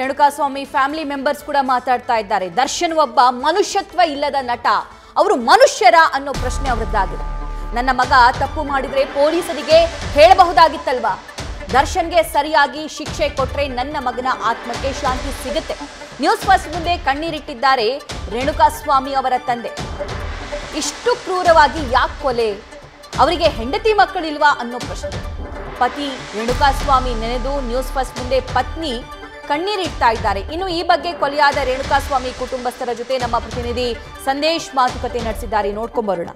Renukaswamy family members ಕೂಡ ಮಾತಾಡ್ತಾ ಇದ್ದಾರೆ ದರ್ಶನ್ ಒಬ್ಬ ಮನುಷ್ಯತ್ವ ಇಲ್ಲದ ನಟ ಅವರು ಮನುಷ್ಯರ ಅನ್ನೋ ಪ್ರಶ್ನೆ ಅವರದ್ದಾಗಿದೆ ನನ್ನ ಮಗ ತಪ್ಪು ಮಾಡಿದ್ರೆ ಪೊಲೀಸರಿಗೆ ಹೇಳಬಹುದಾಗಿತ್ತಲ್ವಾ ದರ್ಶನ್ಗೆ ಸರಿಯಾಗಿ ಶಿಕ್ಷೆ ಕೊಟ್ರೆ ನನ್ನ ಮಗನ ಆತ್ಮಕ್ಕೆ ಶಾಂತಿ ಸಿಗುತ್ತೆ ನ್ಯೂಸ್ ಫಸ್ಟ್ ಮುಂದೆ ಕಣ್ಣೀರಿಟ್ಟಿದ್ದಾರೆ ರೇಣುಕಾಸ್ವಾಮಿ ಅವರ ತಂದೆ ಇಷ್ಟು ಕ್ರೂರವಾಗಿ ಯಾಕೆ ಕೊಲೆ ಅವರಿಗೆ ಹೆಂಡತಿ ಮಕ್ಕಳಿಲ್ವಾ ಅನ್ನೋ ಪ್ರಶ್ನೆ ಪತಿ ರೇಣುಕಾಸ್ವಾಮಿ ನೆನೆದು ನ್ಯೂಸ್ ಫಸ್ಟ್ ಮುಂದೆ ಪತ್ನಿ ಕಣ್ಣೀರಿಡ್ತಾ ಇದ್ದಾರೆ ಇನ್ನು ಈ ಬಗ್ಗೆ ಕೊಲೆಯಾದ ರೇಣುಕಾಸ್ವಾಮಿ ಕುಟುಂಬಸ್ಥರ ಜೊತೆ ನಮ್ಮ ಪ್ರತಿನಿಧಿ ಸಂದೇಶ್ ಮಾತುಕತೆ ನಡೆಸಿದ್ದಾರೆ ನೋಡ್ಕೊಂಬರೋಣ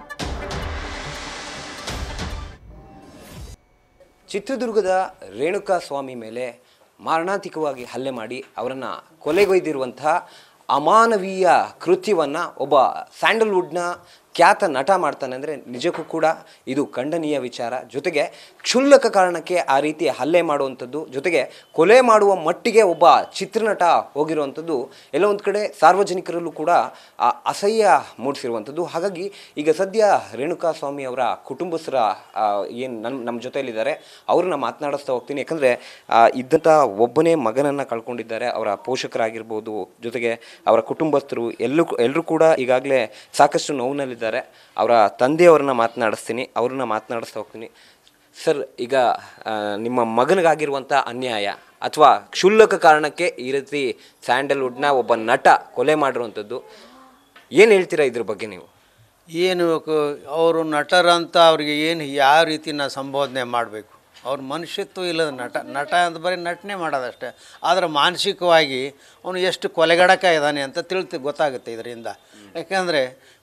ಚಿತ್ರದುರ್ಗದ ರೇಣುಕಾಸ್ವಾಮಿ ಮೇಲೆ ಮಾರಣಾಂತಿಕವಾಗಿ ಹಲ್ಲೆ ಮಾಡಿ ಅವರನ್ನು ಕೊಲೆಗೊಯ್ದಿರುವಂತಹ ಅಮಾನವೀಯ ಕೃತ್ಯವನ್ನು ಒಬ್ಬ ಸ್ಯಾಂಡಲ್ವುಡ್ನ ಖ್ಯಾತ ನಟ ಮಾಡ್ತಾನೆ ಅಂದರೆ ನಿಜಕ್ಕೂ ಕೂಡ ಇದು ಖಂಡನೀಯ ವಿಚಾರ ಜೊತೆಗೆ ಕ್ಷುಲ್ಲಕ ಕಾರಣಕ್ಕೆ ಆ ರೀತಿ ಹಲ್ಲೆ ಮಾಡುವಂಥದ್ದು ಜೊತೆಗೆ ಕೊಲೆ ಮಾಡುವ ಮಟ್ಟಿಗೆ ಒಬ್ಬ ಚಿತ್ರನಟ ಹೋಗಿರುವಂಥದ್ದು ಎಲ್ಲ ಒಂದು ಕಡೆ ಸಾರ್ವಜನಿಕರಲ್ಲೂ ಕೂಡ ಅಸಹ್ಯ ಮೂಡಿಸಿರುವಂಥದ್ದು ಹಾಗಾಗಿ ಈಗ ಸದ್ಯ ರೇಣುಕಾ ಸ್ವಾಮಿ ಅವರ ಕುಟುಂಬಸ್ಥರ ಏನು ನಮ್ಮ ನಮ್ಮ ಜೊತೆಯಲ್ಲಿದ್ದಾರೆ ಅವ್ರನ್ನ ಮಾತನಾಡಿಸ್ತಾ ಹೋಗ್ತೀನಿ ಯಾಕಂದರೆ ಇದ್ದಂಥ ಒಬ್ಬನೇ ಮಗನನ್ನು ಕಳ್ಕೊಂಡಿದ್ದಾರೆ ಅವರ ಪೋಷಕರಾಗಿರ್ಬೋದು ಜೊತೆಗೆ ಅವರ ಕುಟುಂಬಸ್ಥರು ಎಲ್ಲೂ ಎಲ್ಲರೂ ಕೂಡ ಈಗಾಗಲೇ ಸಾಕಷ್ಟು ನೋವಿನಲ್ಲಿದ್ದಾರೆ ಅವರ ತಂದೆಯವ್ರನ್ನ ಮಾತನಾಡಿಸ್ತೀನಿ ಅವ್ರನ್ನ ಮಾತನಾಡಿಸ್ತಾ ಹೋಗ್ತೀನಿ ಸರ್ ಈಗ ನಿಮ್ಮ ಮಗನಿಗಾಗಿರುವಂಥ ಅನ್ಯಾಯ ಅಥವಾ ಕ್ಷುಲ್ಲಕ ಕಾರಣಕ್ಕೆ ಈ ರೀತಿ ಸ್ಯಾಂಡಲ್ವುಡ್ನ ಒಬ್ಬ ನಟ ಕೊಲೆ ಮಾಡಿರುವಂಥದ್ದು ಏನು ಹೇಳ್ತೀರಾ ಇದ್ರ ಬಗ್ಗೆ ನೀವು ಏನು ಅವರು ನಟರಂತ ಅವ್ರಿಗೆ ಏನು ಯಾವ ರೀತಿ ನಾ ಸಂಬೋಧನೆ ಮಾಡಬೇಕು ಅವ್ರ ಮನುಷ್ಯತ್ವ ಇಲ್ಲದ ನಟ ನಟ ಅಂತ ಬರೀ ನಟನೆ ಮಾಡೋದಷ್ಟೇ ಆದರೆ ಮಾನಸಿಕವಾಗಿ ಅವನು ಎಷ್ಟು ಕೊಲೆಗಡಕ ಇದ್ದಾನೆ ಅಂತ ತಿಳಿತು ಗೊತ್ತಾಗುತ್ತೆ ಇದರಿಂದ ಯಾಕಂದರೆ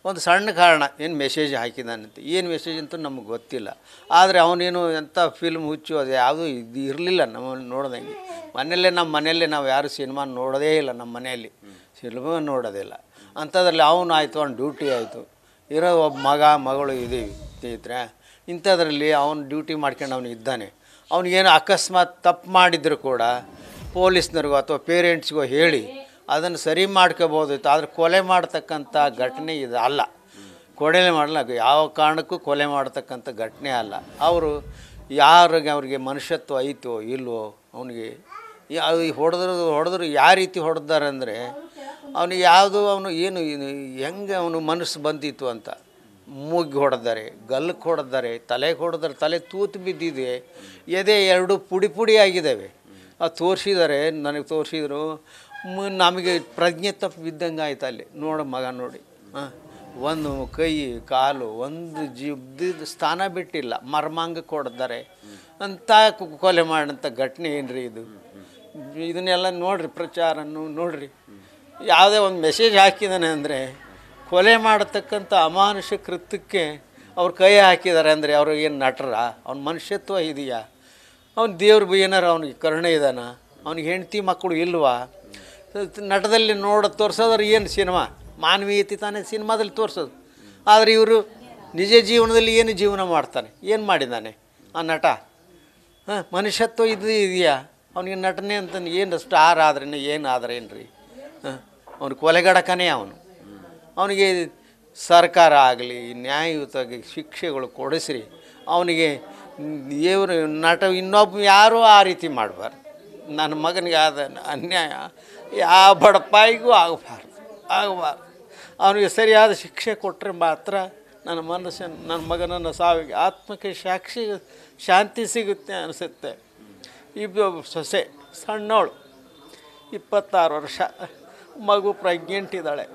ಒಂದು ಸಣ್ಣ ಕಾರಣ ಏನು ಮೆಸೇಜ್ ಹಾಕಿದಾನಂತೆ ಏನು ಮೆಸೇಜ್ ಅಂತೂ ನಮಗೆ ಗೊತ್ತಿಲ್ಲ ಆದರೆ ಅವನೇನು ಎಂಥ ಫಿಲ್ಮ್ ಹುಚ್ಚು ಅದು ಯಾವುದೂ ಇದು ಇರಲಿಲ್ಲ ನಮ್ಮನ್ನು ನೋಡ್ದಂಗೆ ಮನೆಯಲ್ಲೇ ನಮ್ಮ ಮನೆಯಲ್ಲೇ ನಾವು ಯಾರು ಸಿನಿಮಾ ನೋಡೋದೇ ಇಲ್ಲ ನಮ್ಮ ಮನೆಯಲ್ಲಿ ಸಿನಿಮಾ ನೋಡೋದಿಲ್ಲ ಅಂಥದ್ರಲ್ಲಿ ಅವನು ಆಯಿತು ಅವ್ನು ಡ್ಯೂಟಿ ಆಯಿತು ಇರೋ ಒಬ್ಬ ಮಗ ಮಗಳು ಇದೀವಿ ಸ್ನೇಹಿತರೆ ಇಂಥದ್ರಲ್ಲಿ ಅವನು ಡ್ಯೂಟಿ ಮಾಡ್ಕೊಂಡು ಅವನು ಇದ್ದಾನೆ ಅವನಿಗೇನು ಅಕಸ್ಮಾತ್ ತಪ್ಪು ಮಾಡಿದ್ರು ಕೂಡ ಪೊಲೀಸ್ನವ್ರಿಗೋ ಅಥವಾ ಪೇರೆಂಟ್ಸ್ಗೋ ಹೇಳಿ ಅದನ್ನು ಸರಿ ಮಾಡ್ಕೋಬೋದಿತ್ತು ಆದರೆ ಕೊಲೆ ಮಾಡ್ತಕ್ಕಂಥ ಘಟನೆ ಇದು ಅಲ್ಲ ಕೊಡಲೆ ಮಾಡಲ್ಲ ಯಾವ ಕಾರಣಕ್ಕೂ ಕೊಲೆ ಮಾಡ್ತಕ್ಕಂಥ ಘಟನೆ ಅಲ್ಲ ಅವರು ಯಾರಿಗೆ ಅವ್ರಿಗೆ ಮನುಷ್ಯತ್ವ ಐತೋ ಇಲ್ವೋ ಅವನಿಗೆ ಈ ಹೊಡೆದ್ರು ಹೊಡೆದ್ರು ಯಾವ ರೀತಿ ಹೊಡೆದಾರೆ ಅಂದರೆ ಅವನು ಯಾವುದು ಅವನು ಏನು ಹೆಂಗೆ ಅವನು ಮನಸ್ಸು ಬಂದಿತ್ತು ಅಂತ ಮೂಗ್ ಹೊಡೆದಾರೆ ಗಲ್ಲಕ್ಕೆ ಹೊಡೆದಾರೆ ತಲೆಗೆ ಹೊಡೆದ್ರೆ ತಲೆ ತೂತು ಬಿದ್ದಿದೆ ಎದೆ ಎರಡು ಪುಡಿ ಪುಡಿ ಆಗಿದ್ದಾವೆ ಅದು ತೋರಿಸಿದ್ದಾರೆ ನನಗೆ ತೋರಿಸಿದ್ರು ನಮಗೆ ಪ್ರಜ್ಞೆ ಬಿದ್ದಂಗೆ ಆಯ್ತು ಅಲ್ಲಿ ನೋಡ ಮಗ ನೋಡಿ ಹಾಂ ಒಂದು ಕೈ ಕಾಲು ಒಂದು ಜೀವದ ಸ್ಥಾನ ಬಿಟ್ಟಿಲ್ಲ ಮರ್ಮಾಂಗ ಕೊಡ್ತಾರೆ ಅಂತ ಕೊಲೆ ಮಾಡೋಂಥ ಘಟನೆ ಏನ್ರಿ ಇದು ಇದನ್ನೆಲ್ಲ ನೋಡ್ರಿ ಪ್ರಚಾರನು ನೋಡ್ರಿ ಯಾವುದೇ ಒಂದು ಮೆಸೇಜ್ ಹಾಕಿದ್ದಾನೆ ಅಂದರೆ ಕೊಲೆ ಮಾಡತಕ್ಕಂಥ ಅಮಾನುಷ ಕೃತ್ಯಕ್ಕೆ ಅವ್ರು ಕೈ ಹಾಕಿದ್ದಾರೆ ಅಂದರೆ ಅವ್ರಿಗೆ ಏನು ನಟರ ಅವ್ನ ಮನುಷ್ಯತ್ವ ಇದೆಯಾ ಅವ್ನು ದೇವ್ರ ಏನಾರು ಅವ್ನಿಗೆ ಕರುಣೆ ಇದ್ದಾನ ಅವ್ನಿಗೆ ಹೆಂಡತಿ ಮಕ್ಕಳು ಇಲ್ವಾ ನಟದಲ್ಲಿ ನೋಡಿ ತೋರಿಸೋದ್ರೆ ಏನು ಸಿನಿಮಾ ಮಾನವೀಯತೆ ತಾನೇ ಸಿನಿಮಾದಲ್ಲಿ ತೋರಿಸೋದು ಆದರೆ ಇವರು ನಿಜ ಜೀವನದಲ್ಲಿ ಏನು ಜೀವನ ಮಾಡ್ತಾನೆ ಏನು ಮಾಡಿದ್ದಾನೆ ಆ ನಟ ಹಾಂ ಮನುಷ್ಯತ್ವ ಇದು ಇದೆಯಾ ಅವನಿಗೆ ನಟನೆ ಅಂತ ಏನು ಸ್ಟಾರ್ ಆದ್ರೇ ಏನು ಆದ್ರೆ ಏನು ರೀ ಹಾಂ ಅವನು ಕೊಲೆಗಡಕನೇ ಅವನು ಅವನಿಗೆ ಸರ್ಕಾರ ಆಗಲಿ ನ್ಯಾಯಯುತ ಶಿಕ್ಷೆಗಳು ಕೊಡಿಸ್ರಿ ಅವನಿಗೆ ಇವರು ನಟ ಇನ್ನೊಬ್ಬ ಯಾರೂ ಆ ರೀತಿ ಮಾಡಬಾರ್ದು ನನ್ನ ಮಗನಿಗೆ ಆದ ಅನ್ಯಾಯ ಯಾವ ಬಡಪಾಯಿಗೂ ಆಗಬಾರ್ದು ಆಗಬಾರ್ದು ಅವನಿಗೆ ಸರಿಯಾದ ಶಿಕ್ಷೆ ಕೊಟ್ಟರೆ ಮಾತ್ರ ನನ್ನ ಮನಸ್ಸಿನ ನನ್ನ ಮಗನನ್ನು ಸಾವಿಗೆ ಆತ್ಮಕ್ಕೆ ಸಾಕ್ಷಿ ಶಾಂತಿ ಸಿಗುತ್ತೆ ಅನಿಸುತ್ತೆ ಇಬ್ಬ ಸೊಸೆ ಸಣ್ಣವಳು ಇಪ್ಪತ್ತಾರು ವರ್ಷ ಮಗು ಪ್ರೆಗ್ನೆಂಟ್ ಇದ್ದಾಳೆ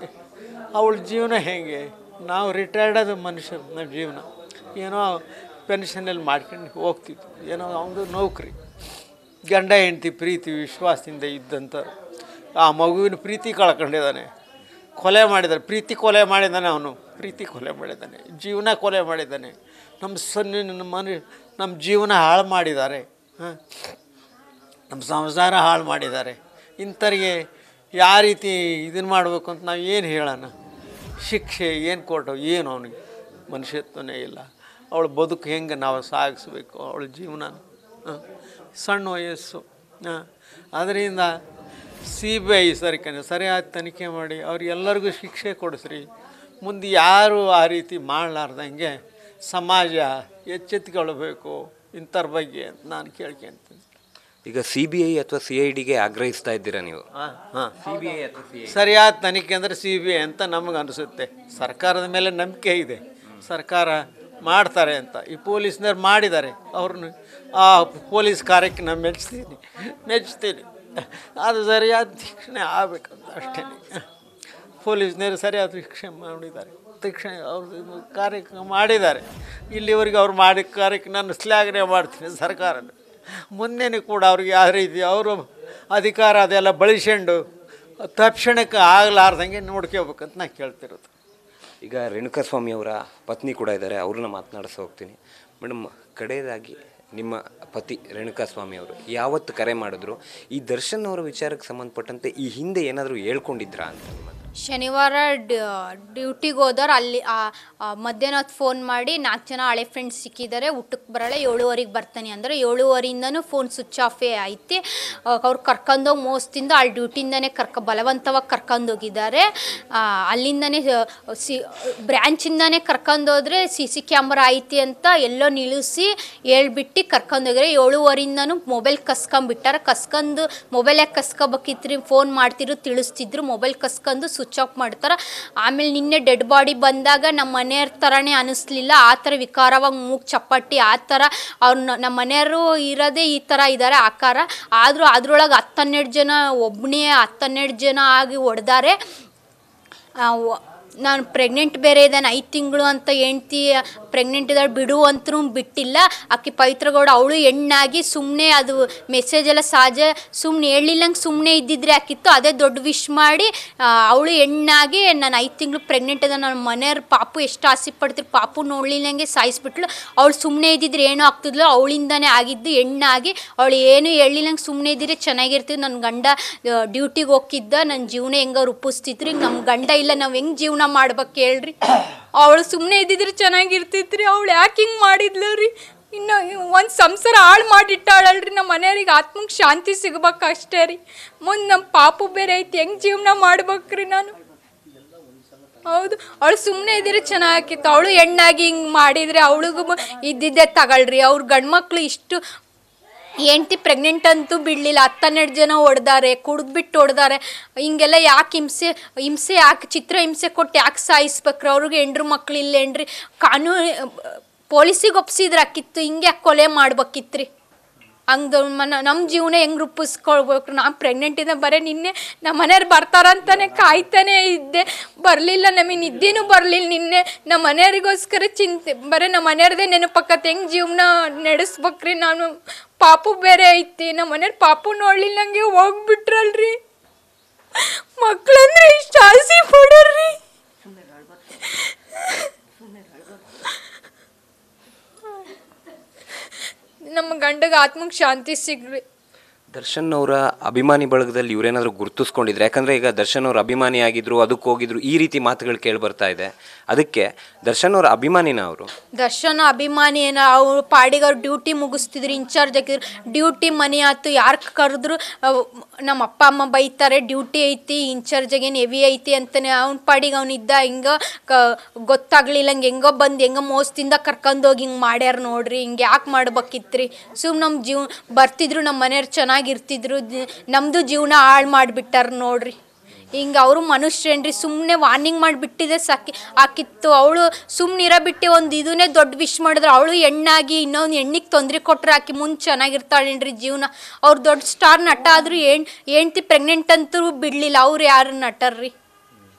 ಅವಳ ಜೀವನ ಹೇಗೆ ನಾವು ರಿಟೈರ್ಡಾದ ನಮ್ಮ ಜೀವನ ಏನೋ ಪೆನ್ಷನಲ್ಲಿ ಮಾಡ್ಕೊಂಡು ಹೋಗ್ತಿದ್ವಿ ಏನೋ ಅವನದು ನೌಕರಿ ಗಂಡ ಹೆಂಡತಿ ಪ್ರೀತಿ ವಿಶ್ವಾಸದಿಂದ ಇದ್ದಂಥ ಆ ಮಗುವಿನ ಪ್ರೀತಿ ಕಳ್ಕೊಂಡಿದ್ದಾನೆ ಕೊಲೆ ಮಾಡಿದ್ದಾನೆ ಪ್ರೀತಿ ಕೊಲೆ ಮಾಡಿದ್ದಾನೆ ಅವನು ಪ್ರೀತಿ ಕೊಲೆ ಮಾಡಿದ್ದಾನೆ ಜೀವನ ಕೊಲೆ ಮಾಡಿದ್ದಾನೆ ನಮ್ಮ ಸಣ್ಣ ನಮ್ಮ ನಮ್ಮ ಜೀವನ ಹಾಳು ಮಾಡಿದ್ದಾರೆ ಹಾಂ ನಮ್ಮ ಸಂಸಾರ ಹಾಳು ಮಾಡಿದ್ದಾರೆ ಇಂಥರಿಗೆ ಯಾವ ರೀತಿ ಇದನ್ನು ಮಾಡಬೇಕು ಅಂತ ನಾವು ಏನು ಹೇಳೋಣ ಶಿಕ್ಷೆ ಏನು ಕೊಟ್ಟು ಏನು ಅವನಿಗೆ ಮನುಷ್ಯತ್ವನೇ ಇಲ್ಲ ಅವಳ ಬದುಕು ಹೆಂಗೆ ನಾವು ಸಾಗಿಸ್ಬೇಕು ಅವಳ ಜೀವನ ಸಣ್ಣ ವಯಸ್ಸು ಅದರಿಂದ ಸಿ ಬಿ ಐ ಸರ್ಕನೆ ಸರಿಯಾದ ತನಿಖೆ ಮಾಡಿ ಅವ್ರಿಗೆಲ್ಲರಿಗೂ ಶಿಕ್ಷೆ ಕೊಡಿಸ್ರಿ ಮುಂದೆ ಯಾರು ಆ ರೀತಿ ಮಾಡಲಾರ್ದಂಗೆ ಸಮಾಜ ಎಚ್ಚೆತ್ಕೊಳ್ಬೇಕು ಇಂಥರ ಬಗ್ಗೆ ನಾನು ಕೇಳ್ಕೊಂತೀನಿ ಈಗ ಸಿ ಬಿ ಐ ಅಥವಾ ಸಿ ಐ ಡಿಗೆ ಆಗ್ರಹಿಸ್ತಾ ಇದ್ದೀರಾ ನೀವು ಸಿ ಬಿ ಐ ಅಥವಾ ಸರಿಯಾದ ತನಿಖೆ ಅಂದರೆ ಸಿ ಬಿ ಐ ಅಂತ ನಮಗೆ ಸರ್ಕಾರದ ಮೇಲೆ ನಂಬಿಕೆ ಇದೆ ಸರ್ಕಾರ ಮಾಡ್ತಾರೆ ಅಂತ ಈ ಪೊಲೀಸ್ನವ್ರು ಮಾಡಿದ್ದಾರೆ ಅವ್ರನ್ನ ಆ ಪೊಲೀಸ್ ಕಾರ್ಯಕ್ಕೆ ನಾನು ಮೆಚ್ತೀನಿ ಮೆಚ್ತೀನಿ ಅದು ಸರಿಯಾದ ಶಿಕ್ಷಣೆ ಆಗಬೇಕಂತ ಅಷ್ಟೇ ಪೊಲೀಸ್ನವರು ಸರಿಯಾದ ಶಿಕ್ಷಣ ಮಾಡಿದ್ದಾರೆ ತಕ್ಷಣ ಅವ್ರದ್ದು ಕಾರ್ಯಕ್ರಮ ಮಾಡಿದ್ದಾರೆ ಇಲ್ಲಿವರೆಗೆ ಅವ್ರು ಮಾಡಿ ಕಾರ್ಯಕ್ಕೆ ನಾನು ಶ್ಲಾಘನೆ ಮಾಡ್ತೀನಿ ಸರ್ಕಾರನ ಮುಂದೇನು ಕೂಡ ಅವ್ರಿಗೆ ಯಾವ ರೀತಿ ಅವರು ಅಧಿಕಾರ ಅದೆಲ್ಲ ಬಳಸ್ಕೊಂಡು ತಕ್ಷಣಕ್ಕೆ ಆಗಲಾರ್ದಂಗೆ ನೋಡ್ಕೋಬೇಕಂತ ನಾನು ಕೇಳ್ತಿರೋದು ಈಗ ರೇಣುಕಾಸ್ವಾಮಿಯವರ ಪತ್ನಿ ಕೂಡ ಇದ್ದಾರೆ ಅವ್ರನ್ನ ಮಾತನಾಡಿಸ್ ಹೋಗ್ತೀನಿ ಮೇಡಮ್ ಕಡೆಯದಾಗಿ ನಿಮ್ಮ ಪತಿ ಅವರು ಯಾವತ್ತು ಕರೆ ಮಾಡಿದ್ರು ಈ ದರ್ಶನ್ ಅವರ ವಿಚಾರಕ್ಕೆ ಸಂಬಂಧಪಟ್ಟಂತೆ ಈ ಹಿಂದೆ ಏನಾದರೂ ಹೇಳ್ಕೊಂಡಿದ್ರಾ ಅಂತ ಶನಿವಾರ ಡ್ಯೂಟಿಗೆ ಹೋದವ್ರು ಅಲ್ಲಿ ಮಧ್ಯಾಹ್ನ ಫೋನ್ ಮಾಡಿ ನಾಲ್ಕು ಜನ ಹಳೆ ಫ್ರೆಂಡ್ಸ್ ಸಿಕ್ಕಿದ್ದಾರೆ ಊಟಕ್ಕೆ ಬರಲ್ಲ ಏಳುವರೆಗೆ ಬರ್ತಾನೆ ಅಂದರೆ ಏಳುವರೆಯಿಂದನೂ ಫೋನ್ ಸ್ವಿಚ್ ಆಫೇ ಐತಿ ಅವ್ರು ಕರ್ಕೊಂಡೋಗಿ ಮೋಸ್ತಿಂದ ಅಲ್ಲಿ ಡ್ಯೂಟಿಯಿಂದನೇ ಕರ್ಕ ಬಲವಂತವಾಗಿ ಕರ್ಕೊಂಡೋಗಿದ್ದಾರೆ ಅಲ್ಲಿಂದನೇ ಸಿ ಬ್ರ್ಯಾಂಚಿಂದನೇ ಕರ್ಕೊಂಡೋದ್ರೆ ಸಿ ಸಿ ಕ್ಯಾಮ್ರಾ ಐತಿ ಅಂತ ಎಲ್ಲೋ ನಿಲ್ಲಿಸಿ ಹೇಳ್ಬಿಟ್ಟು ಕರ್ಕೊಂಡೋಗಿದ್ರೆ ಏಳುವರೆಯಿಂದನೂ ಮೊಬೈಲ್ ಕಸ್ಕೊಂಬಿಟ್ಟಾರೆ ಕಸ್ಕೊಂಡು ಮೊಬೈಲ್ ಯಾಕೆ ಕಸ್ಕೊಬೇಕಿತ್ತು ಫೋನ್ ಮಾಡ್ತಿರೋ ತಿಳಿಸ್ತಿದ್ರು ಮೊಬೈಲ್ ಕಸ್ಕೊಂಡು ಸು ಸ್ವಿಚ್ ಆಫ್ ಮಾಡ್ತಾರೆ ಆಮೇಲೆ ನಿನ್ನೆ ಡೆಡ್ ಬಾಡಿ ಬಂದಾಗ ನಮ್ಮ ಮನೆಯವ್ರ ಥರನೇ ಅನಿಸ್ಲಿಲ್ಲ ಆ ಥರ ವಿಕಾರವಾಗಿ ಮೂಗು ಚಪ್ಪಟ್ಟಿ ಆ ಥರ ಅವ್ರು ನಮ್ಮ ಮನೆಯವರು ಇರೋದೇ ಈ ಥರ ಇದ್ದಾರೆ ಆಕಾರ ಆದರೂ ಅದ್ರೊಳಗೆ ಹತ್ತನ್ನೆರಡು ಜನ ಒಬ್ಬನೇ ಹತ್ತನ್ನೆರಡು ಜನ ಆಗಿ ಹೊಡೆದಾರೆ ನಾನು ಪ್ರೆಗ್ನೆಂಟ್ ಬೇರೆ ಇದ್ದಾನೆ ಐದು ತಿಂಗಳು ಅಂತ ಹೆಂಡ್ತಿ ಪ್ರೆಗ್ನೆಂಟ್ ಇದ್ದಾಳೆ ಬಿಡು ಅಂತೂ ಬಿಟ್ಟಿಲ್ಲ ಆಕೆ ಪವಿತ್ರಗೌಡ ಅವಳು ಹೆಣ್ಣಾಗಿ ಸುಮ್ಮನೆ ಅದು ಮೆಸೇಜ್ ಎಲ್ಲ ಸಹಜ ಸುಮ್ಮನೆ ಹೇಳಿಲ್ಲಂಗೆ ಸುಮ್ಮನೆ ಇದ್ದಿದ್ರೆ ಆಕಿತ್ತು ಅದೇ ದೊಡ್ಡ ವಿಶ್ ಮಾಡಿ ಅವಳು ಹೆಣ್ಣಾಗಿ ನಾನು ಐದು ತಿಂಗಳು ಪ್ರೆಗ್ನೆಂಟ್ ಅದ ನನ್ನ ಮನೆಯವ್ರ ಪಾಪು ಎಷ್ಟು ಆಸೆ ಪಡ್ತಿರು ಪಾಪು ನೋಡ್ಲಿಲ್ಲಂಗೆ ಸಾಯಿಸ್ಬಿಟ್ಲು ಅವಳು ಸುಮ್ಮನೆ ಇದ್ದಿದ್ರೆ ಏನೂ ಆಗ್ತಿದ್ಲು ಅವಳಿಂದನೇ ಆಗಿದ್ದು ಹೆಣ್ಣಾಗಿ ಅವಳು ಏನು ಹೇಳಿಲ್ಲಂಗೆ ಸುಮ್ಮನೆ ಇದ್ದಿದ್ರೆ ಚೆನ್ನಾಗಿರ್ತಿದ್ದು ನನ್ನ ಗಂಡ ಡ್ಯೂಟಿಗೆ ಹೋಗ್ತಿದ್ದ ನನ್ನ ಜೀವನ ಹೆಂಗೆ ಅವ್ರು ಉಪ್ಪಿಸ್ತಿದ್ರು ನಮ್ಮ ಗಂಡ ಇಲ್ಲ ನಾವು ಹೆಂಗೆ ಜೀವನ ಮಾಡ್ಬೇಕು ಹೇಳ್ರಿ ಅವಳು ಸುಮ್ಮನೆ ಇದ್ದಿದ್ರೆ ಚೆನ್ನಾಗಿರ್ತಿತ್ರಿ ಅವಳು ಯಾಕೆ ಹಿಂಗೆ ಮಾಡಿದ್ಲು ರೀ ಇನ್ನು ಒಂದು ಸಂಸಾರ ಹಾಳು ಮಾಡಿಟ್ಟಾಳಲ್ರಿ ನಮ್ಮ ಮನೆಯವ್ರಿಗೆ ಆತ್ಮಕ್ಕೆ ಶಾಂತಿ ಸಿಗ್ಬೇಕು ಅಷ್ಟೇ ರೀ ಮುಂದೆ ನಮ್ಮ ಪಾಪು ಬೇರೆ ಐತಿ ಹೆಂಗೆ ಜೀವನ ಮಾಡ್ಬೇಕ್ರಿ ನಾನು ಹೌದು ಅವಳು ಸುಮ್ಮನೆ ಇದ್ರೆ ಚೆನ್ನಾಗಿತ್ತು ಅವಳು ಹೆಣ್ಣಾಗಿ ಹಿಂಗೆ ಮಾಡಿದರೆ ಅವಳಿಗೂ ಇದ್ದಿದ್ದೆ ತಗೊಳ್ರಿ ಅವ್ರ ಗಂಡ್ಮಕ್ಳು ಇಷ್ಟು ಹೆಂಡ್ತಿ ಪ್ರೆಗ್ನೆಂಟ್ ಅಂತೂ ಬಿಡಲಿಲ್ಲ ಹತ್ತನ್ನೆರಡು ಜನ ಹೊಡೆದಾರೆ ಕುಡಿದ್ಬಿಟ್ಟು ಹೊಡೆದಾರೆ ಹಿಂಗೆಲ್ಲ ಯಾಕೆ ಹಿಂಸೆ ಹಿಂಸೆ ಯಾಕೆ ಚಿತ್ರ ಹಿಂಸೆ ಕೊಟ್ಟು ಯಾಕೆ ಸಾಯಿಸ್ಬೇಕ್ರೆ ಅವ್ರಿಗೆ ಹೆಂಡ್ರು ಮಕ್ಳು ಹೆಂಡ್ರಿ ಕಾನೂನು ಪೊಲೀಸಿಗೆ ಒಪ್ಸಿದ್ರೆ ಹಾಕಿತ್ತು ಹಿಂಗೆ ಯಾಕೆ ಕೊಲೆ ಮಾಡ್ಬೇಕಿತ್ರಿ ಹಂಗೆ ಮನ ನಮ್ಮ ಜೀವನ ಹೆಂಗೆ ರೂಪಿಸ್ಕೊಳ್ಬೇಕು ನಾನು ಪ್ರೆಗ್ನೆಂಟಿಂದ ಬರೀ ನಿನ್ನೆ ನಮ್ಮ ಮನೆಯವ್ರು ಬರ್ತಾರಂತಾನೆ ಕಾಯ್ತಾನೆ ಇದ್ದೆ ಬರಲಿಲ್ಲ ನಮಗೆ ನಿದ್ದೆನೂ ಬರಲಿಲ್ಲ ನಿನ್ನೆ ನಮ್ಮ ಮನೆಯವ್ರಿಗೋಸ್ಕರ ಚಿಂತೆ ಬರೀ ನಮ್ಮ ಮನೆಯವ್ರದೇ ನೆನಪಕ್ಕತ್ತೆ ಹೆಂಗೆ ಜೀವನ ನಡೆಸ್ಬೇಕ್ರಿ ನಾನು ಪಾಪು ಬೇರೆ ಐತಿ ನಮ್ಮ ಮನೆಯವ್ರ ಪಾಪು ನೋಡ್ಲಿಲ್ಲ ನಂಗೆ ಹೋಗ್ಬಿಟ್ರಲ್ರಿ ಮಕ್ಕಳಂದ್ರೆ ಇಷ್ಟು ಆಸೆ ಪಡೋರ್ರಿ ನಮ್ಮ ಗಂಡಗೆ ಆತ್ಮಕ್ಕೆ ಶಾಂತಿ ಸಿಗ್ರಿ ದರ್ಶನ್ ಅವರ ಅಭಿಮಾನಿ ಬಳಗದಲ್ಲಿ ಇವರೇನಾದರೂ ಗುರುತಿಸ್ಕೊಂಡಿದ್ರೆ ಯಾಕಂದರೆ ಈಗ ದರ್ಶನ್ ಅವ್ರ ಅಭಿಮಾನಿ ಆಗಿದ್ರು ಅದಕ್ಕೆ ಹೋಗಿದ್ರು ಈ ರೀತಿ ಮಾತುಗಳು ಕೇಳಿ ಬರ್ತಾ ಇದೆ ಅದಕ್ಕೆ ದರ್ಶನ್ ಅವ್ರ ಅಭಿಮಾನಿನ ಅವರು ದರ್ಶನ್ ಅಭಿಮಾನಿ ಏನೋ ಪಾಡಿಗೆ ಅವ್ರು ಡ್ಯೂಟಿ ಮುಗಿಸ್ತಿದ್ರು ಇನ್ಚಾರ್ಜ್ ಆಗಿದ್ರು ಡ್ಯೂಟಿ ಮನೆ ಆಯ್ತು ಯಾರು ಕರೆದ್ರು ನಮ್ಮ ಅಪ್ಪ ಅಮ್ಮ ಬೈತಾರೆ ಡ್ಯೂಟಿ ಐತಿ ಇನ್ಚಾರ್ಜ್ ಏನು ಹೆವಿ ಐತಿ ಅಂತಾನೆ ಅವ್ನ ಪಾಡಿಗೆ ಅವನಿದ್ದ ಹಿಂಗೆ ಕ ಗೊತ್ತಾಗ್ಲಿಲ್ಲ ಹಂಗೆ ಹೆಂಗ ಬಂದು ಹೆಂಗೋ ಮೋಸದಿಂದ ಕರ್ಕೊಂಡೋಗಿ ಹಿಂಗೆ ಮಾಡ್ಯಾರ ನೋಡ್ರಿ ಹಿಂಗೆ ಯಾಕೆ ಮಾಡ್ಬೇಕಿತ್ರಿ ಸುಮ್ ನಮ್ಮ ಜೀವ ಬರ್ತಿದ್ರು ನಮ್ಮ ಮನೆಯವ್ರು ಚೆನ್ನಾಗಿ ಚೆನ್ನಾಗಿರ್ತಿದ್ರು ನಮ್ಮದು ಜೀವನ ಹಾಳು ಮಾಡಿಬಿಟ್ಟಾರ ನೋಡ್ರಿ ಹಿಂಗೆ ಅವರು ಮನುಷ್ಯನ್ರಿ ಸುಮ್ಮನೆ ವಾರ್ನಿಂಗ್ ಮಾಡಿಬಿಟ್ಟಿದೆ ಸಾಕಿ ಹಾಕಿತ್ತು ಅವಳು ಸುಮ್ಮನೆ ಬಿಟ್ಟು ಒಂದು ಇದನ್ನೇ ದೊಡ್ಡ ವಿಶ್ ಮಾಡಿದ್ರು ಅವಳು ಹೆಣ್ಣಾಗಿ ಇನ್ನೊಂದು ಹೆಣ್ಣಿಗೆ ತೊಂದರೆ ಕೊಟ್ಟರೆ ಹಾಕಿ ಮುಂದೆ ಚೆನ್ನಾಗಿರ್ತಾಳೇನ್ರಿ ಜೀವನ ಅವ್ರು ದೊಡ್ಡ ಸ್ಟಾರ್ ನಟ ಆದರೂ ಹೆಣ್ ಹೆಂಡ್ತಿ ಪ್ರೆಗ್ನೆಂಟ್ ಅಂತೂ ಬಿಡಲಿಲ್ಲ ಅವ್ರು ಯಾರು ನಟರ್ರಿ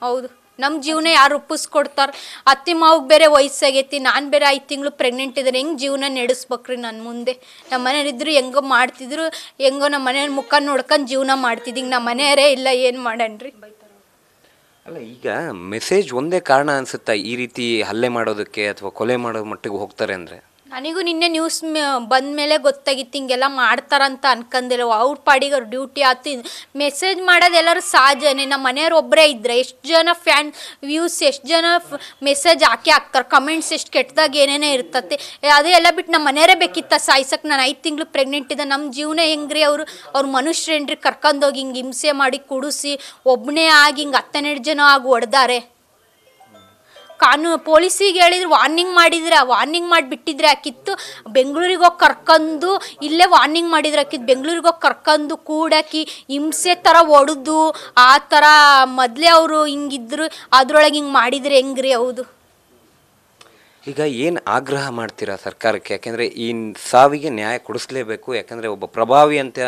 ಹೌದು ನಮ್ಮ ಜೀವನ ಯಾರು ರೂಪಿಸ್ಕೊಡ್ತಾರ ಅತ್ತಿ ಮಾವಿಗೆ ಬೇರೆ ವಯಸ್ಸಾಗೈತಿ ನಾನು ಬೇರೆ ಐದು ತಿಂಗಳು ಪ್ರೆಗ್ನೆಂಟ್ ಇದ್ದಾರೆ ಹೆಂಗೆ ಜೀವನ ನಡೆಸ್ಬೇಕ್ರಿ ನನ್ನ ಮುಂದೆ ನಮ್ಮ ಮನೆಯವ್ರಿದ್ರು ಹೆಂಗೋ ಮಾಡ್ತಿದ್ರು ಹೆಂಗೋ ನಮ್ಮ ಮನೆಯ ಮುಖ ನೋಡ್ಕೊಂಡು ಜೀವನ ಮಾಡ್ತಿದ್ದೀಗ ನಮ್ಮ ಮನೆಯವರೇ ಇಲ್ಲ ಏನು ಮಾಡಣ್ರಿ ಅಲ್ಲ ಈಗ ಮೆಸೇಜ್ ಒಂದೇ ಕಾರಣ ಅನ್ಸುತ್ತಾ ಈ ರೀತಿ ಹಲ್ಲೆ ಮಾಡೋದಕ್ಕೆ ಅಥವಾ ಕೊಲೆ ಮಾಡೋ ಮಟ್ಟಿಗೆ ಹೋಗ್ತಾರೆ ಅಂದರೆ ನನಗೂ ನಿನ್ನೆ ನ್ಯೂಸ್ ಬಂದ ಮೇಲೆ ಗೊತ್ತಾಗಿತ್ತು ಹಿಂಗೆಲ್ಲ ಮಾಡ್ತಾರಂತ ಅನ್ಕಂದಿಲ್ಲ ಅವ್ರ ಪಾಡಿಗೆ ಅವ್ರ ಡ್ಯೂಟಿ ಆತು ಮೆಸೇಜ್ ಮಾಡೋದೆಲ್ಲರೂ ಸಹಜನೇ ನಮ್ಮ ಮನೆಯವ್ರು ಒಬ್ಬರೇ ಇದ್ದರೆ ಎಷ್ಟು ಜನ ಫ್ಯಾನ್ ವ್ಯೂಸ್ ಎಷ್ಟು ಜನ ಮೆಸೇಜ್ ಹಾಕಿ ಹಾಕ್ತಾರೆ ಕಮೆಂಟ್ಸ್ ಎಷ್ಟು ಕೆಟ್ಟದಾಗ ಏನೇನೇ ಇರ್ತತೆ ಅದೇ ಎಲ್ಲ ಬಿಟ್ಟು ನಮ್ಮ ಮನೆಯವರೇ ಬೇಕಿತ್ತ ಸಾಯ್ಸಕ್ಕೆ ನಾನು ಐದು ತಿಂಗಳು ಪ್ರೆಗ್ನೆಂಟ್ ಇದೆ ನಮ್ಮ ಜೀವನ ಹೆಂಗ್ರಿ ಅವರು ಅವ್ರ ಮನುಷ್ಯರೇನ್ರಿ ಕರ್ಕೊಂಡೋಗಿ ಹಿಂಗೆ ಹಿಂಸೆ ಮಾಡಿ ಕುಡಿಸಿ ಒಬ್ಬನೇ ಆಗಿ ಹಿಂಗೆ ಹತ್ತೆರಡು ಜನ ಆಗಿ ಹೊಡೆದಾರೆ ಕಾನೂನು ಪೊಲೀಸಿಗೆ ಹೇಳಿದ್ರು ವಾರ್ನಿಂಗ್ ಮಾಡಿದ್ರೆ ವಾರ್ನಿಂಗ್ ಮಾಡಿಬಿಟ್ಟಿದ್ರೆ ಆಕಿತ್ತು ಬೆಂಗಳೂರಿಗೆ ಹೋಗಿ ಕರ್ಕೊಂಡು ಇಲ್ಲೇ ವಾರ್ನಿಂಗ್ ಮಾಡಿದ್ರೆ ಆಕಿತ್ತು ಬೆಂಗಳೂರಿಗೆ ಹೋಗಿ ಕರ್ಕೊಂಡು ಕೂಡಾಕಿ ಹಿಂಸೆ ಥರ ಒಡೆದು ಆ ಥರ ಮೊದಲೇ ಅವರು ಹಿಂಗಿದ್ರು ಅದ್ರೊಳಗೆ ಹಿಂಗೆ ಮಾಡಿದರೆ ಹೆಂಗ್ರಿ ಹೌದು ಈಗ ಏನು ಆಗ್ರಹ ಮಾಡ್ತೀರಾ ಸರ್ಕಾರಕ್ಕೆ ಯಾಕೆಂದರೆ ಈ ಸಾವಿಗೆ ನ್ಯಾಯ ಕೊಡಿಸ್ಲೇಬೇಕು ಯಾಕೆಂದರೆ ಒಬ್ಬ ಪ್ರಭಾವಿ ಅಂತ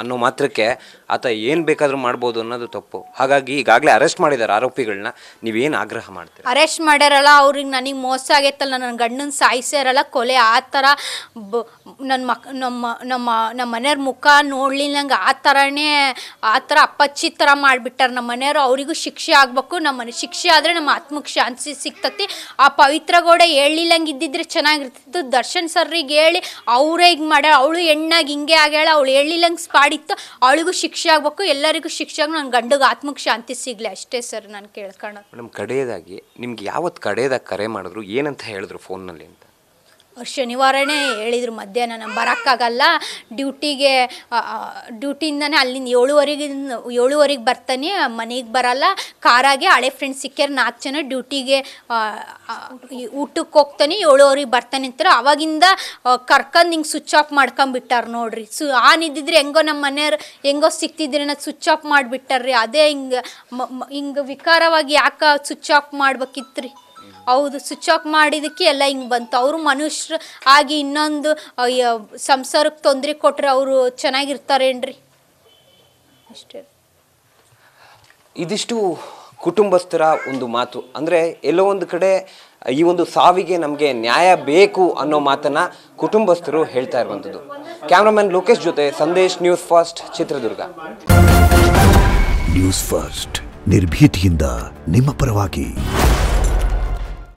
ಅನ್ನೋ ಮಾತ್ರಕ್ಕೆ ಆತ ಏನು ಬೇಕಾದರೂ ಮಾಡ್ಬೋದು ಅನ್ನೋದು ತಪ್ಪು ಹಾಗಾಗಿ ಈಗಾಗಲೇ ಅರೆಸ್ಟ್ ಮಾಡಿದ್ದಾರೆ ಆರೋಪಿಗಳನ್ನ ನೀವೇನು ಆಗ್ರಹ ಮಾಡ್ತೀರಾ ಅರೆಸ್ಟ್ ಮಾಡ್ಯಾರಲ್ಲ ಅವ್ರಿಗೆ ನನಗೆ ಮೋಸ ಆಗೈತಲ್ಲ ನನ್ನ ಗಂಡನ ಸಾಯಿಸ್ಯಾರಲ್ಲ ಕೊಲೆ ಆ ಥರ ಬ ನನ್ನ ಮಕ್ ನಮ್ಮ ನಮ್ಮ ನಮ್ಮ ಮನೆಯವ್ರ ಮುಖ ನಂಗೆ ಆ ಥರನೇ ಆ ಥರ ಅಪ್ಪಚ್ಚಿ ಥರ ಮಾಡಿಬಿಟ್ಟಾರೆ ನಮ್ಮ ಮನೆಯವರು ಅವರಿಗೂ ಶಿಕ್ಷೆ ಆಗಬೇಕು ನಮ್ಮ ಮನೆ ಶಿಕ್ಷೆ ಆದರೆ ನಮ್ಮ ಆತ್ಮಕ್ಕೆ ಶಾಂತಿ ಸಿಗ್ತತಿ ಆ ಪವಿತ್ರಗೋಡೆ ಹೇಳಿಲ್ಲಂಗೆ ಇದ್ದಿದ್ರೆ ಚೆನ್ನಾಗಿರ್ತಿತ್ತು ದರ್ಶನ್ ಸರ್ರಿಗೆ ಹೇಳಿ ಅವರೇ ಹಿಂಗೆ ಮಾಡ ಅವಳು ಹೆಣ್ಣಾಗಿ ಹಿಂಗೆ ಆಗ್ಯಾಳ ಅವಳು ಹೇಳಿಲ್ಲಂಗೆ ಸ್ಪಾಡಿತ್ತು ಅವಳಿಗೂ ಶಿಕ್ಷೆ ಆಗಬೇಕು ಎಲ್ಲರಿಗೂ ಶಿಕ್ಷೆ ಆಗೋ ನನ್ನ ಗಂಡಗೆ ಆತ್ಮಕ್ಕೆ ಶಾಂತಿ ಸಿಗಲಿ ಅಷ್ಟೇ ಸರ್ ನಾನು ಕೇಳ್ಕೊಳ್ಳೋದು ಮೇಡಮ್ ಕಡೆಯದಾಗಿ ನಿಮ್ಗೆ ಯಾವತ್ತು ಕಡೆಯದಾಗಿ ಕರೆ ಮಾಡಿದ್ರು ಏನಂತ ಹೇಳಿದ್ರು ಫೋನ್ನಲ್ಲಿ ಅಂತ ಶನಿವಾರನೇ ಹೇಳಿದರು ಮಧ್ಯಾಹ್ನ ನಾನು ಬರೋಕ್ಕಾಗಲ್ಲ ಡ್ಯೂಟಿಗೆ ಡ್ಯೂಟಿಯಿಂದನೇ ಅಲ್ಲಿಂದ ಏಳುವರೆಗೆ ಏಳುವರೆಗೆ ಬರ್ತಾನೆ ಮನೆಗೆ ಬರಲ್ಲ ಕಾರಾಗೆ ಹಳೆ ಫ್ರೆಂಡ್ಸ್ ಸಿಕ್ಕ್ಯಾರ ನಾಲ್ಕು ಜನ ಡ್ಯೂಟಿಗೆ ಊಟಕ್ಕೆ ಹೋಗ್ತಾನೆ ಏಳುವರೆಗೆ ಬರ್ತಾನೆ ಅಂತಾರೆ ಅವಾಗಿಂದ ಕರ್ಕೊಂಡು ಹಿಂಗೆ ಸ್ವಿಚ್ ಆಫ್ ಮಾಡ್ಕೊಂಬಿಟ್ಟಾರ ನೋಡ್ರಿ ಸು ಆನ್ ಇದ್ದಿದ್ರೆ ಹೆಂಗೋ ನಮ್ಮ ಮನೆಯವ್ರು ಹೆಂಗೋ ಸಿಕ್ತಿದ್ರೆ ಅನ್ನೋದು ಸ್ವಿಚ್ ಆಫ್ ಮಾಡಿಬಿಟ್ಟಾರ್ರಿ ಅದೇ ಹಿಂಗೆ ಹಿಂಗೆ ವಿಕಾರವಾಗಿ ಯಾಕೆ ಸ್ವಿಚ್ ಆಫ್ ಮಾಡ್ಬೇಕಿತ್ತು ರೀ ಹೌದು ಸ್ವಿಚ್ ಆಫ್ ಮಾಡಿದಕ್ಕೆ ಎಲ್ಲ ಹಿಂಗೆ ಬಂತು ಅವರು ಮನುಷ್ಯ ಆಗಿ ಇನ್ನೊಂದು ಸಂಸಾರಕ್ಕೆ ತೊಂದರೆ ಕೊಟ್ರೆ ಅವರು ಚೆನ್ನಾಗಿರ್ತಾರೇನ್ರಿ ಅಷ್ಟೇ ಇದಿಷ್ಟು ಕುಟುಂಬಸ್ಥರ ಒಂದು ಮಾತು ಅಂದರೆ ಎಲ್ಲೋ ಒಂದು ಕಡೆ ಈ ಒಂದು ಸಾವಿಗೆ ನಮಗೆ ನ್ಯಾಯ ಬೇಕು ಅನ್ನೋ ಮಾತನ್ನು ಕುಟುಂಬಸ್ಥರು ಹೇಳ್ತಾ ಇರುವಂಥದ್ದು ಕ್ಯಾಮ್ರಾಮನ್ ಲೋಕೇಶ್ ಜೊತೆ Sandesh News First Chitradurga News First ನಿರ್ಭೀತಿಯಿಂದ ನಿಮ್ಮ ಪರವಾಗಿ